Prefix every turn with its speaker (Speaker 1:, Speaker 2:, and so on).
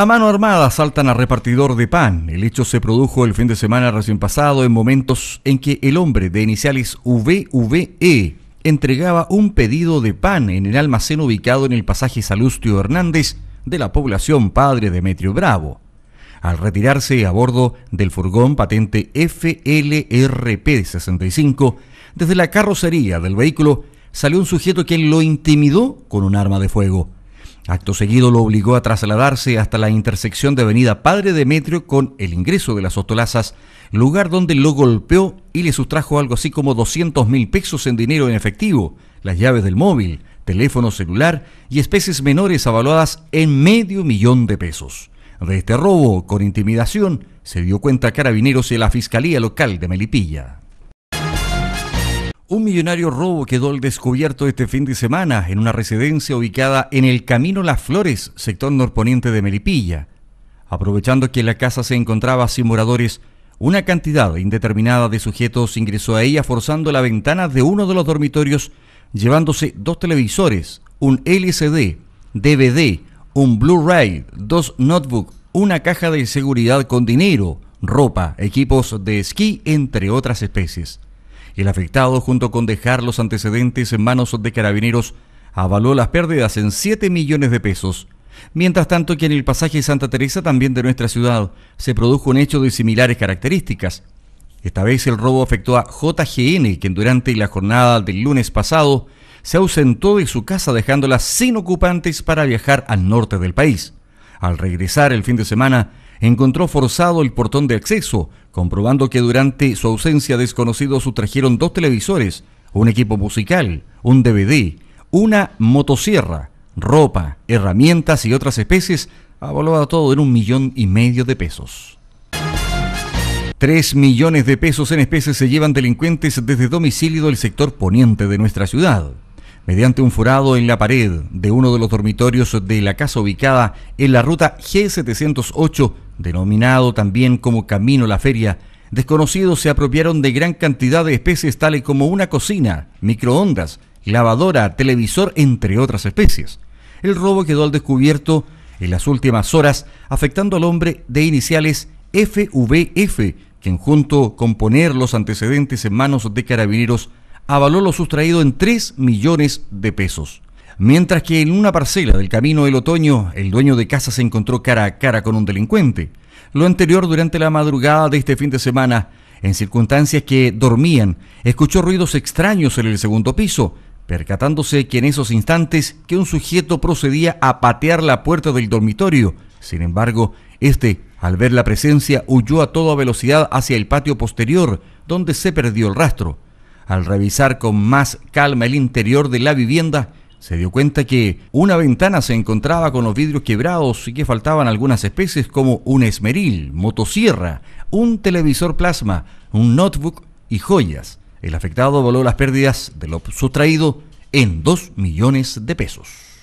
Speaker 1: A mano armada saltan a repartidor de pan. El hecho se produjo el fin de semana recién pasado en momentos en que el hombre de iniciales VVE entregaba un pedido de pan en el almacén ubicado en el pasaje Salustio Hernández de la población Padre Demetrio Bravo. Al retirarse a bordo del furgón patente FLRP65, desde la carrocería del vehículo salió un sujeto que lo intimidó con un arma de fuego. Acto seguido lo obligó a trasladarse hasta la intersección de Avenida Padre Demetrio con el ingreso de las otolazas, lugar donde lo golpeó y le sustrajo algo así como 200 mil pesos en dinero en efectivo, las llaves del móvil, teléfono celular y especies menores avaluadas en medio millón de pesos. De este robo, con intimidación, se dio cuenta Carabineros y la Fiscalía Local de Melipilla. Un millonario robo quedó al descubierto este fin de semana en una residencia ubicada en el Camino Las Flores, sector norponiente de Melipilla. Aprovechando que la casa se encontraba sin moradores, una cantidad indeterminada de sujetos ingresó a ella forzando la ventana de uno de los dormitorios, llevándose dos televisores, un LCD, DVD, un Blu-ray, dos notebooks, una caja de seguridad con dinero, ropa, equipos de esquí, entre otras especies. El afectado, junto con dejar los antecedentes en manos de carabineros, avaló las pérdidas en 7 millones de pesos. Mientras tanto, que en el pasaje Santa Teresa, también de nuestra ciudad, se produjo un hecho de similares características. Esta vez el robo afectó a JGN, quien durante la jornada del lunes pasado se ausentó de su casa dejándola sin ocupantes para viajar al norte del país. Al regresar el fin de semana, encontró forzado el portón de acceso, comprobando que durante su ausencia desconocidos sustrajeron dos televisores, un equipo musical, un DVD, una motosierra, ropa, herramientas y otras especies, valorado todo en un millón y medio de pesos. Tres millones de pesos en especies se llevan delincuentes desde domicilio del sector poniente de nuestra ciudad mediante un furado en la pared de uno de los dormitorios de la casa ubicada en la ruta G708, denominado también como Camino La Feria. Desconocidos se apropiaron de gran cantidad de especies tales como una cocina, microondas, lavadora, televisor, entre otras especies. El robo quedó al descubierto en las últimas horas, afectando al hombre de iniciales FVF, quien junto con poner los antecedentes en manos de carabineros avaló lo sustraído en 3 millones de pesos. Mientras que en una parcela del Camino del Otoño, el dueño de casa se encontró cara a cara con un delincuente. Lo anterior durante la madrugada de este fin de semana, en circunstancias que dormían, escuchó ruidos extraños en el segundo piso, percatándose que en esos instantes que un sujeto procedía a patear la puerta del dormitorio. Sin embargo, este, al ver la presencia, huyó a toda velocidad hacia el patio posterior, donde se perdió el rastro. Al revisar con más calma el interior de la vivienda, se dio cuenta que una ventana se encontraba con los vidrios quebrados y que faltaban algunas especies como un esmeril, motosierra, un televisor plasma, un notebook y joyas. El afectado valoró las pérdidas de lo sustraído en 2 millones de pesos.